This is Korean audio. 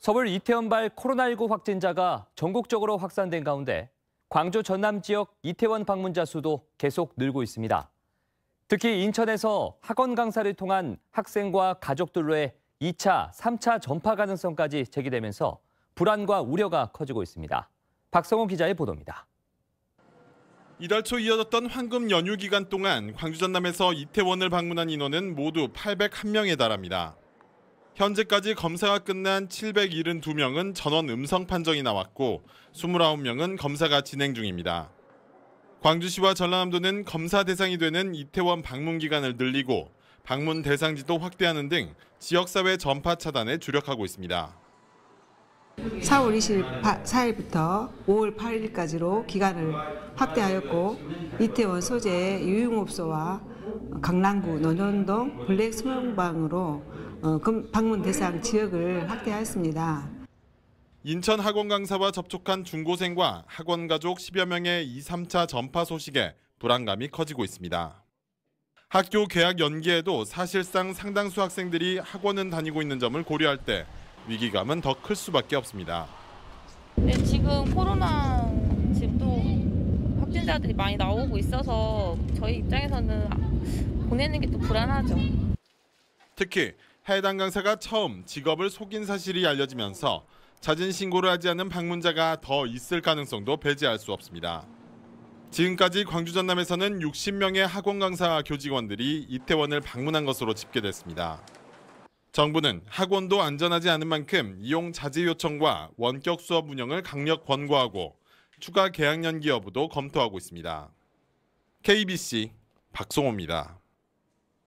서울 이태원발 코로나19 확진자가 전국적으로 확산된 가운데 광주 전남 지역 이태원 방문자 수도 계속 늘고 있습니다. 특히 인천에서 학원 강사를 통한 학생과 가족들로의 2차, 3차 전파 가능성까지 제기되면서 불안과 우려가 커지고 있습니다. 박성호 기자의 보도입니다. 이달 초 이어졌던 황금 연휴 기간 동안 광주 전남에서 이태원을 방문한 인원은 모두 801명에 달합니다. 현재까지 검사가 끝난 772명은 전원 음성 판정이 나왔고 29명은 검사가 진행 중입니다. 광주시와 전라남도는 검사 대상이 되는 이태원 방문 기간을 늘리고 방문 대상지도 확대하는 등 지역사회 전파 차단에 주력하고 있습니다. 4월 24일부터 5월 8일까지로 기간을 확대하였고 이태원 소재의 유흥업소와 강남구 논현동 블랙 수명방으로 어, 방문 대상 지역을 확대하였습니다. 인천 학원 강사와 접촉한 중고생과 학원 가족 10여 명의 2, 3차 전파 소식에 불안감이 커지고 있습니다. 학교 개학 연기에도 사실상 상당수 학생들이 학원은 다니고 있는 점을 고려할 때 위기감은 더 클 수밖에 없습니다. 네, 지금 코로나 지금 또 확진자들이 많이 나오고 있어서 저희 입장에서는 보내는 게 또 불안하죠. 특히 해당 강사가 처음 직업을 속인 사실이 알려지면서 자진 신고를 하지 않는 방문자가 더 있을 가능성도 배제할 수 없습니다. 지금까지 광주 전남에서는 60명의 학원 강사 교직원들이 이태원을 방문한 것으로 집계됐습니다. 정부는 학원도 안전하지 않은 만큼 이용 자제 요청과 원격 수업 운영을 강력 권고하고 추가 계약연기 여부도 검토하고 있습니다. KBC 박송호입니다.